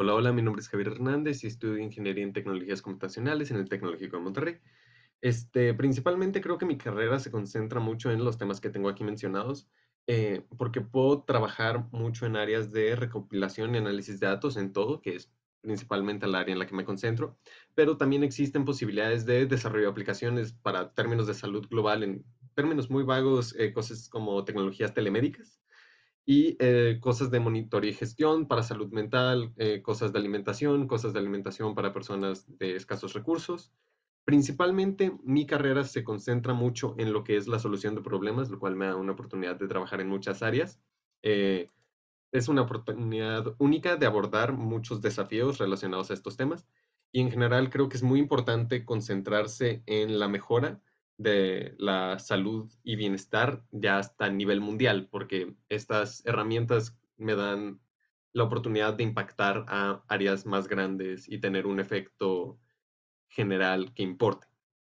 Hola, hola, mi nombre es Javier Hernández y estudio Ingeniería en Tecnologías Computacionales en el Tecnológico de Monterrey. Este, principalmente creo que mi carrera se concentra mucho en los temas que tengo aquí mencionados, eh, porque puedo trabajar mucho en áreas de recopilación y análisis de datos en todo, que es principalmente el área en la que me concentro, pero también existen posibilidades de desarrollo de aplicaciones para términos de salud global en términos muy vagos, eh, cosas como tecnologías telemédicas y eh, cosas de monitoreo y gestión para salud mental, eh, cosas de alimentación, cosas de alimentación para personas de escasos recursos. Principalmente mi carrera se concentra mucho en lo que es la solución de problemas, lo cual me da una oportunidad de trabajar en muchas áreas. Eh, es una oportunidad única de abordar muchos desafíos relacionados a estos temas y en general creo que es muy importante concentrarse en la mejora de la salud y bienestar ya hasta a nivel mundial, porque estas herramientas me dan la oportunidad de impactar a áreas más grandes y tener un efecto general que importe.